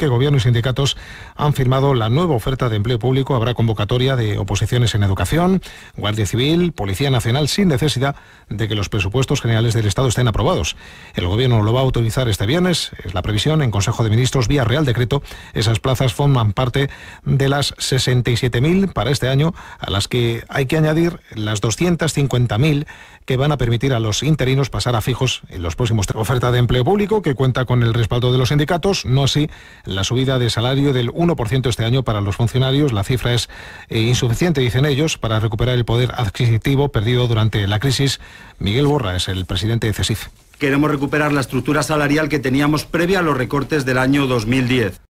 que Gobierno y sindicatos han firmado la nueva oferta de empleo público. Habrá convocatoria de oposiciones en educación, Guardia Civil, Policía Nacional, sin necesidad de que los presupuestos generales del Estado estén aprobados. El Gobierno lo va a autorizar este viernes. Es la previsión en Consejo de Ministros vía Real Decreto. Esas plazas forman parte de las 67.000 para este año, a las que hay que añadir las 250.000 que van a permitir a los interinos pasar a fijos en los próximos. Oferta de empleo público que cuenta con el respaldo de los sindicatos, no así la subida de salario del 1% este año para los funcionarios. La cifra es eh, insuficiente, dicen ellos, para recuperar el poder adquisitivo perdido durante la crisis. Miguel Borra es el presidente de CESIF. Queremos recuperar la estructura salarial que teníamos previa a los recortes del año 2010.